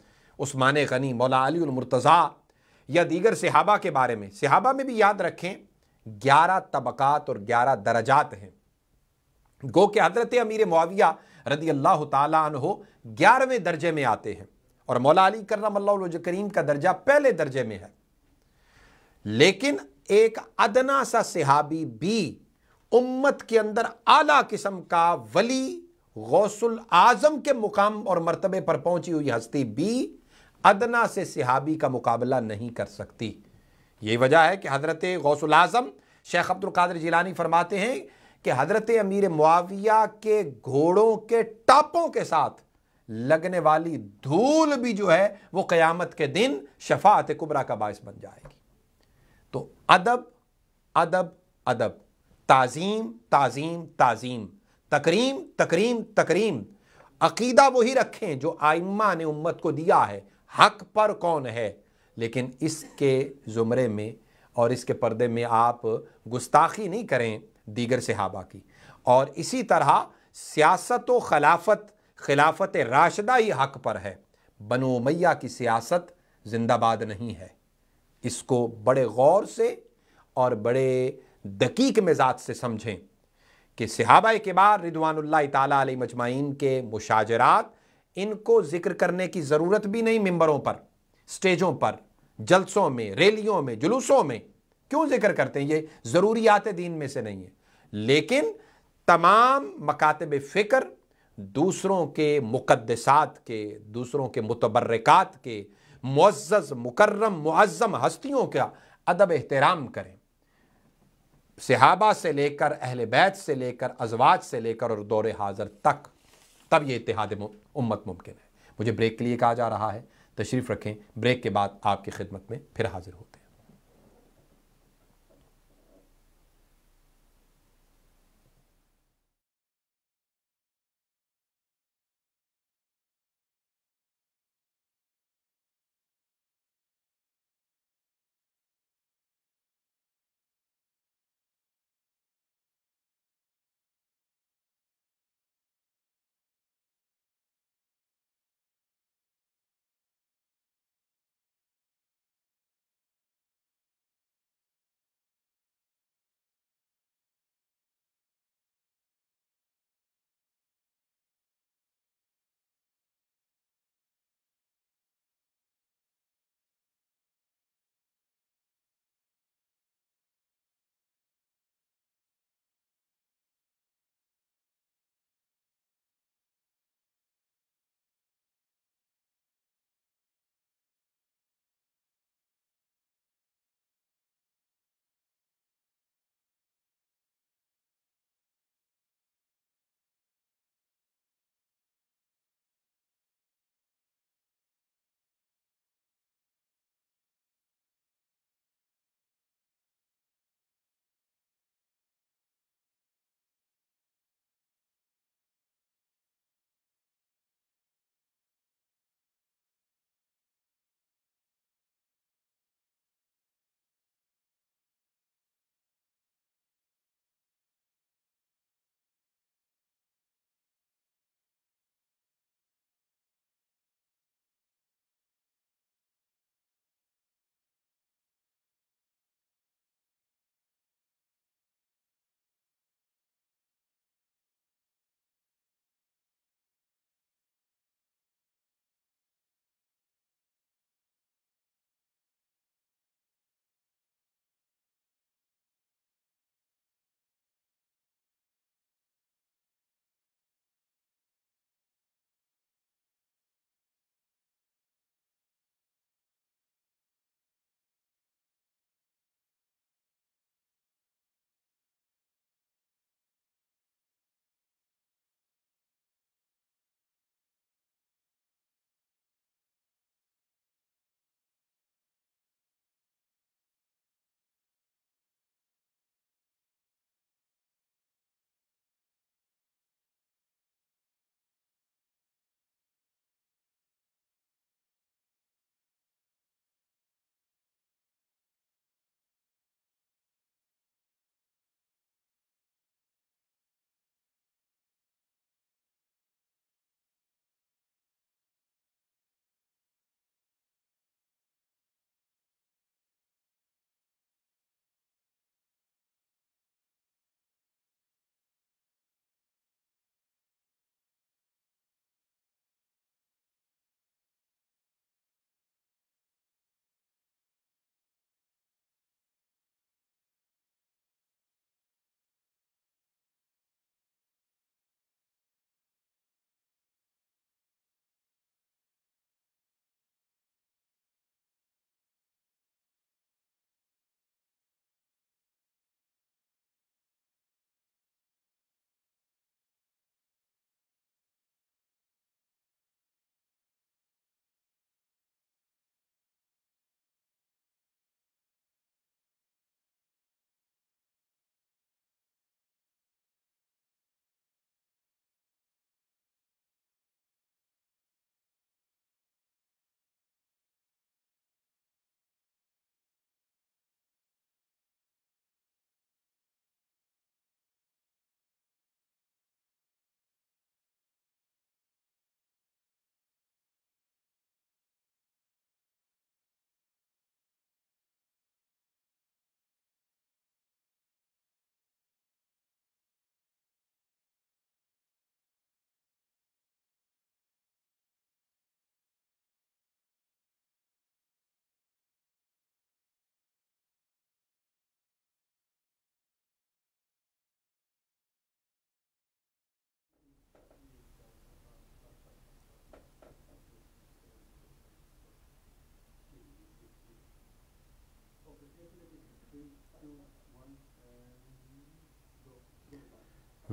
उस्मान गनी मौला अलीमरतज़ा या दीगर सहाबा के बारे में सहाबा में भी याद रखें ग्यारह तबक़ात और ग्यारह दर्जात हैं गो के हज़रत अमीर मुआविया रदी अल्लाह तहो ग्यारहवें दर्जे में आते हैं और मौला अली करम करीम का दर्जा पहले दर्जे में है लेकिन एक अदना सा सिहाबी भी उम्मत के अंदर आला किस्म का वली गौसल आजम के मुकाम और मरतबे पर पहुंची हुई हस्ती भी अदना से सिहाबी का मुकाबला नहीं कर सकती यही वजह है कि हजरत गौसल आजम शेख अब्दुल कादर जिलानी फरमाते हैं कि हजरत अमीर मुआविया के घोड़ों के टापों के साथ लगने वाली धूल भी जो है वो क़यामत के दिन शफात कुबरा का बायस बन जाएगी तो अदब अदब अदब ताज़ीम ताज़ीम ताज़ीम तकरीम तकरीम तकरीम अकीदा वही रखें जो आइम्मा ने उम्मत को दिया है हक पर कौन है लेकिन इसके ज़ुमरे में और इसके पर्दे में आप गुस्ताखी नहीं करें दीगर सहाबा की और इसी तरह सियासत व खिलाफत खिलाफत राशदा ही हक पर है बनो मैया की सियासत जिंदाबाद नहीं है इसको बड़े गौर से और बड़े दकीक मिजाज से समझें कि सहाबा के बाद रिदवानल्ला तला मजमाइन के मुशाजरात इनको ज़िक्र करने की ज़रूरत भी नहीं मंबरों पर स्टेजों पर जलसों में रैलियों में जुलूसों में क्यों ज़िक्र करते हैं ये ज़रूरियात दीन में से नहीं है लेकिन तमाम मकातब फ़िक्र दूसरों के मुकदसात के दूसरों के मुतबरक़ात के मुज्ज मुकर्रम मुआज़म हस्तियों का अदब एहतराम करें सहाबा से लेकर अहल बैत से लेकर अजवाज से लेकर और दौरे हाज़र तक तब ये इतिहाद उम्मत मुमकिन है मुझे ब्रेक के लिए कहा जा रहा है तशरीफ़ रखें ब्रेक के बाद आपकी खिदमत में फिर हाजिर होते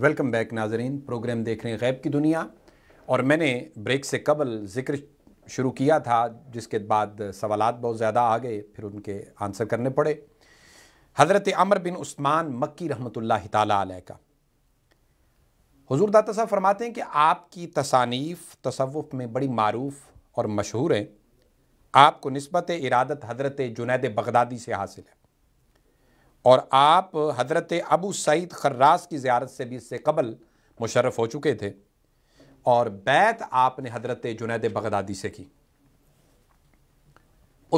वेलकम बैक नाजरीन प्रोग्राम देख रहे हैं गैब की दुनिया और मैंने ब्रेक से कबल ज़िक्र शुरू किया था जिसके बाद सवाल बहुत ज़्यादा आ गए फिर उनके आंसर करने पड़े हज़रत अमर बिन उस्मान मक्की रहमत ताली का हजूर दाता साहब फरमाते हैं कि आपकी तसानीफ़ तसवुफ़ में बड़ी मरूफ़ और मशहूर हैं आपको नस्बत इरादत हज़रत जुनेद बगदादी से हासिल है और आप हजरत अबू सईद खर्रास की ज़्यारत से भी इससे कबल मुशरफ हो चुके थे और बैत आपने हजरत जुनेद बगदादी से की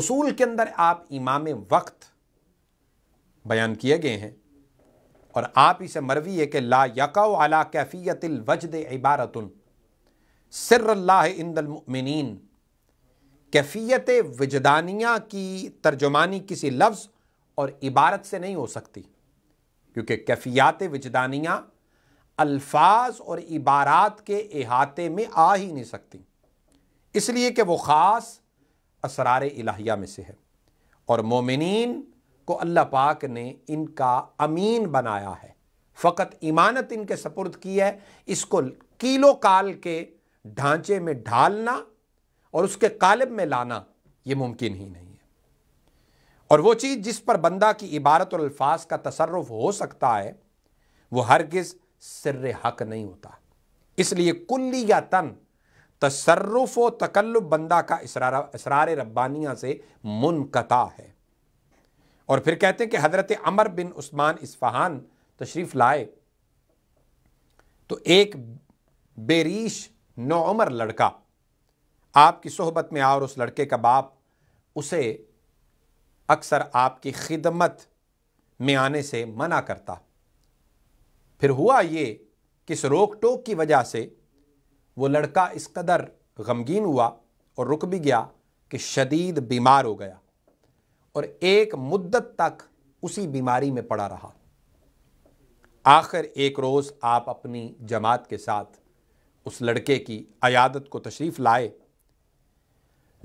उसूल के अंदर आप इमाम वक्त बयान किए गए हैं और आप इसे मरवी है कि ला यका अला कैफियत वजद इबारत सर्रल्ला कैफियत वजदानिया की तर्जुमानी किसी लफ्ज़ और इबारत से नहीं हो सकती क्योंकि कैफियात विजदानियाँ अल्फाज और इबारात के अहाते में आ ही नहीं सकती इसलिए कि वो ख़ास असरार इलाहिया में से है और मोमिन को अल्लाह पाक ने इनका अमीन बनाया है फ़कत इमानत इनके सपुर्द की है इसको कीलो काल के ढांचे में ढालना और उसके कालब में लाना ये मुमकिन ही नहीं और वो चीज़ जिस पर बंदा की इबारत और अल्फाज का तसरफ हो सकता है वो हरगिज़ सिर हक नहीं होता इसलिए कुल्ली या तन तसरफ व तकल्लब बंदा का इसरार इसरार रब्बानिया से मुनकता है और फिर कहते हैं कि हज़रत अमर बिन उस्मान इस्फहान तशरीफ़ लाए तो एक बेरीश नौमर लड़का आपकी सोहबत में आ और उस लड़के का बाप उसे अक्सर आपकी खिदमत में आने से मना करता फिर हुआ ये किस रोक टोक की वजह से वो लड़का इस कदर गमगीन हुआ और रुक भी गया कि शदीद बीमार हो गया और एक मुद्दत तक उसी बीमारी में पड़ा रहा आखिर एक रोज़ आप अपनी जमात के साथ उस लड़के की अयादत को तशरीफ़ लाए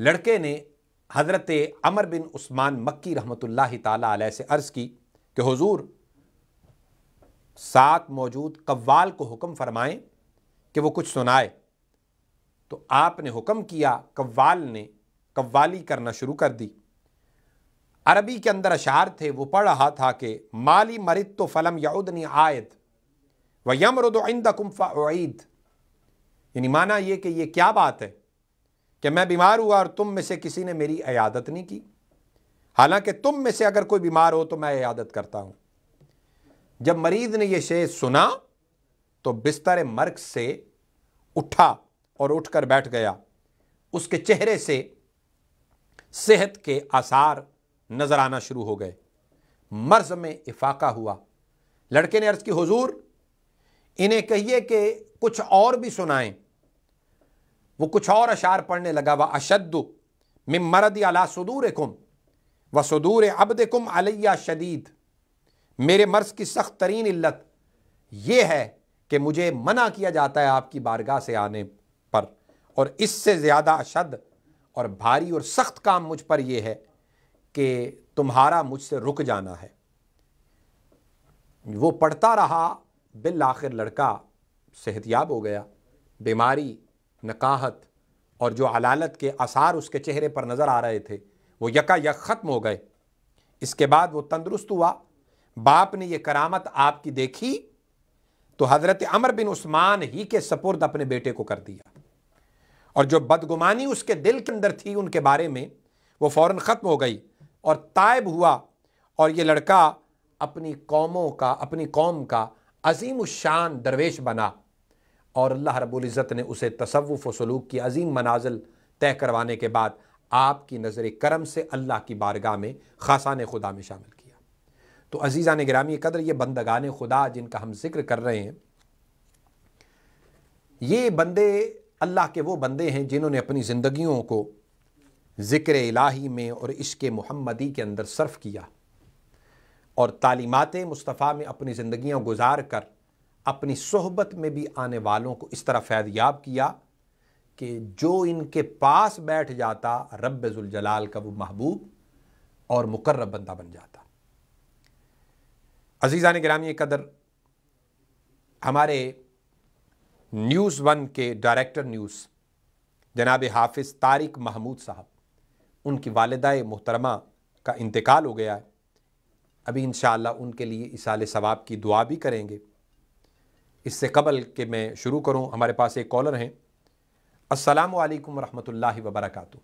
लड़के ने हज़रत अमर बिन उस्मान मक्की रहमत ला से अर्ज़ की कि हजूर साथ मौजूद कव्वाल को हुक्म फरमाएं कि वो कुछ सुनाए तो आपने हुक्म किया कव्वाल ने कव्वाली करना शुरू कर दी अरबी के अंदर अशार थे वो पढ़ रहा था कि माली मरित तो फ़लम याउदनी आयद व यमरुद इंद कुम्फ़ा यानी माना ये कि ये क्या बात है कि मैं बीमार हुआ और तुम में से किसी ने मेरी अयादत नहीं की हालांकि तुम में से अगर कोई बीमार हो तो मैं अयादत करता हूं जब मरीज ने यह शेर सुना तो बिस्तर मर्ग से उठा और उठकर बैठ गया उसके चेहरे से सेहत के आसार नजर आना शुरू हो गए मर्ज में इफाका हुआ लड़के ने अर्ज की हुजूर इन्हें कहिए कि कुछ और भी सुनाएं वो कुछ और अशार पढ़ने लगा वह अशद मिम मरद अला सदूर कुम व सदूर अबद कुम अलैया शदीद मेरे मर्ज की सख्त तरीन इल्लत यह है कि मुझे मना किया जाता है आपकी बारगाह से आने पर और इससे ज़्यादा अशद और भारी और सख्त काम मुझ पर यह है कि तुम्हारा मुझसे रुक जाना है वो पढ़ता रहा बिल आखिर लड़का सेहतियाब हो गया बीमारी नकाहत और जो अलालत के आसार उसके चेहरे पर नज़र आ रहे थे वो यका यक ख़त्म हो गए इसके बाद वो तंदुरुस्त हुआ बाप ने ये करामत आपकी देखी तो हज़रत अमर बिन उस्मान ही के सपुर्द अपने बेटे को कर दिया और जो बदगुमानी उसके दिल के अंदर थी उनके बारे में वो फ़ौर ख़त्म हो गई और तायब हुआ और ये लड़का अपनी कौमों का अपनी कौम का अजीम शान दरवेश बना और अल्लाह रबुल्ज़त ने उसे तसवुफ़ व सलूक की अजीम मनाजिल तय करवाने के बाद आपकी नज़र करम से अल्लाह की बारगाह में खासान खुदा में शामिल किया तो अजीज़ा ने ग्रामी कदर ये बंदगान खुदा जिनका हम जिक्र कर रहे हैं ये बंदे अल्लाह के वो बंदे हैं जिन्होंने अपनी ज़िंदगियों को ज़िक्र इलाही में और इश्क महम्मदी के अंदर सर्फ किया और तालीमत मुस्तफ़ा में अपनी ज़िंदगियाँ गुजार कर अपनी सोहबत में भी आने वालों को इस तरह फैद याब किया कि जो इनके पास बैठ जाता रबाल का वो महबूब और मुकर्रब बंदा बन जाता अजीज़ा ने ग्रामी कदर हमारे न्यूज़ वन के डायरेक्टर न्यूज़ जनाब हाफिज़ तारिक महमूद साहब उनकी वालदा मोहतरमा का इंतकाल हो गया है अभी इन उनके लिए इसाल सवाब की दुआ भी करेंगे इससे कबल कि मैं शुरू करूँ हमारे पास एक कॉलर हैं असलकम वरहमल वबरकू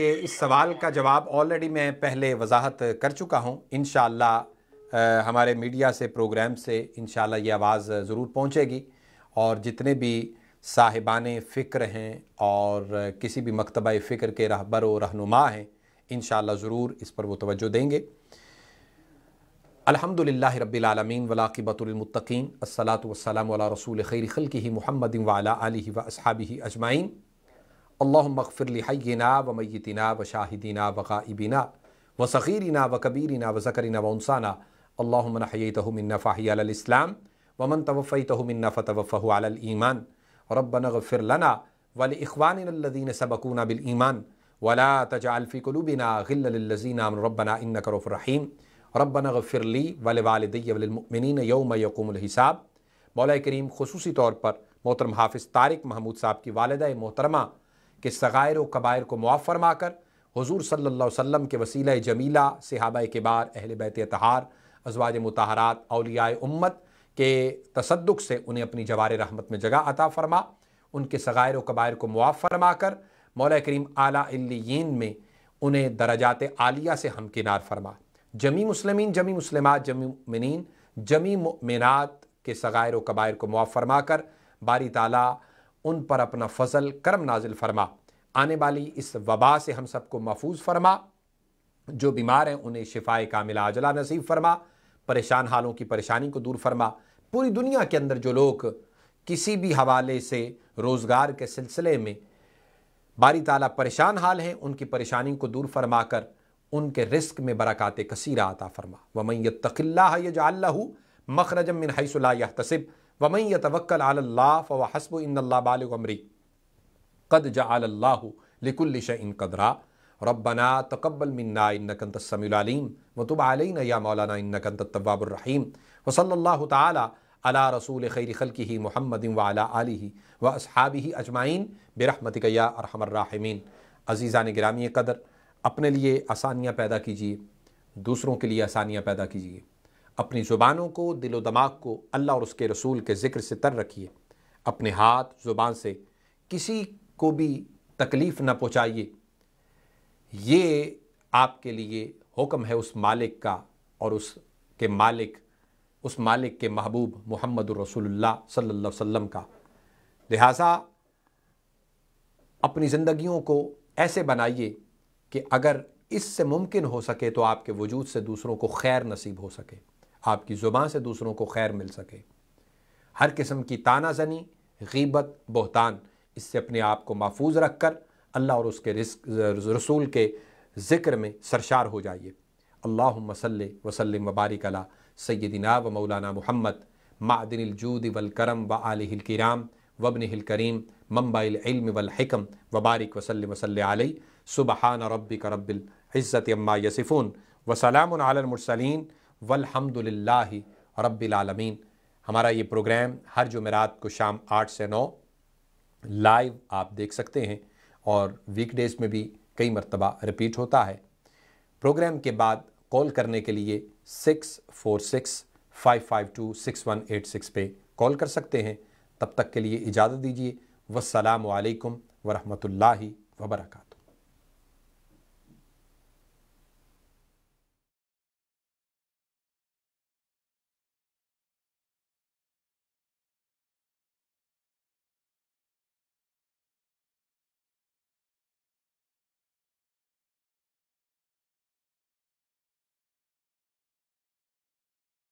कि इस सवाल का जवाब ऑलरेडी मैं पहले वजाहत कर चुका हूँ इन हमारे मीडिया से प्रोग्राम से इन ये आवाज़ ज़रूर पहुँचेगी और जितने भी साहिबान फ़िक्र हैं और किसी भी मकतबा फ़िक्र के रहबर व रहनुमा हैं इन ज़रूर इस पर वो तोज्जो देंगे अलहमदिल्ला रबालमीन वलाक़बतमतकीन असलात वसलम रसूल खैर खल की ही मोहम्मद वाला अली व असहाबी अजमाइन اللهم اغفر لحينا وميتنا وشاهدنا وغائبنا وصغيرنا وكبيرنا وذكرنا وانسانا اللهم نحييته منا فحي على الاسلام ومن توفيته منا فتوفه على الايمان ربنا اغفر لنا ولاخواننا الذين سبقونا بالايمان ولا تجعل في قلوبنا غلا للذين امنوا ربنا انك رؤوف رحيم ربنا اغفر لي ولوالدي وللمؤمنين يوم يقوم الحساب مولاي كريم خصوصي طور پر محترم حافظ طارق محمود صاحب کی والدہ محترمہ कि सगैर व कबायर को मुआफ़ फरमा कर हजूर सल्ला वसम के वसील जमीला के बार अहल बैत तहार अजवाज मतहारात अलियाए उम्मत के तसदक से उन्हें अपनी जवार रहमत में जगह अता फरमा उनके सग़ायर व कबायर को मुआफ़ फरमा कर मौल करीम आलाइन में उन्हें दराजात आलिया से हमकिनार फरमा जमी मुसलम जमी मुसलम जमी मिन जमी मिनात के सगैर व कबायर को मुआफ़ फरमा कर बारी ताला उन पर अपना फजल करम नाजिल फरमा आने वाली इस वबा से हम सबको महफूज फरमा जो बीमार हैं उन्हें शिफाए का मिला अजला नसीब फरमा परेशान हालों की परेशानी को दूर फरमा पूरी दुनिया के अंदर जो लोग किसी भी हवाले से रोज़गार के सिलसिले में बारी ताला परेशान हाल हैं उनकी परेशानी को दूर फरमा कर उनके रिस्क में बरक़ात कसीरा आता फरमा वमैत तकिल्ला यजाल्ला मखरजम मिन तसिब वमई तवक्ल आल्ला फ़वा हसब इन बालमरी कद जाल्लाह लिकुल्लिश इन कदरा रब्बना तकबल मन्ना इन्नकंत समीम वतुब आलिन या मौलाना इन्नकंत तवाबुररहीम वसल्ला तला रसूल खैर खल की मोहम्मद वाला आलि व असहाबी अजमाइन बेरहमत और हमर्राहमीन अजीज़ा ने ग्रामी कदर अपने लिए आसानियाँ पैदा कीजिए दूसरों के लिए आसानियाँ पैदा कीजिए अपनी ज़ुबानों को दिलो दमाग को अल्लाह और उसके रसूल के ज़िक्र से तर रखिए अपने हाथ ज़ुबान से किसी को भी तकलीफ़ ना पहुँचाइए ये आपके लिए हुक्म है उस मालिक का और उसके मालिक उस मालिक के महबूब मोहम्मद रसोल्ला सल्लल्लाहु अलैहि वसल्लम का लिहाजा अपनी ज़िंदगियों को ऐसे बनाइए कि अगर इससे मुमकिन हो सके तो आपके वजूद से दूसरों को खैर नसीब हो सके आपकी ज़ुबान से दूसरों को खैर मिल सके हर किस्म की तानाजनी गीबत बहतान इससे अपने आप को महफूज रख कर अल्लाह और उसके रसूल के ज़िक्र में सरशार हो जाइए अल्लाह मसल वसल मबारक अला सैदिना व मौलाना मोहम्मद मादिनजूद वलकरम व आलहिलकराम वबन करीम मम्बाइलम वलहकम वबारिक वसल वसल आल सुबहान रबिक रबिल अम्मा यसिफ़ून वसलामसलिन वलहमदिल्ला रबालमीन हमारा ये प्रोग्राम हर जुमेरात को शाम आठ से नौ लाइव आप देख सकते हैं और वीकडेज़ में भी कई मरतबा रिपीट होता है प्रोग्राम के बाद कॉल करने के लिए six four six five five two six one eight six पे कॉल कर सकते हैं तब तक के लिए इजाज़त दीजिए वसलम अलैक्म वरहमतुल्लाहि वबरकू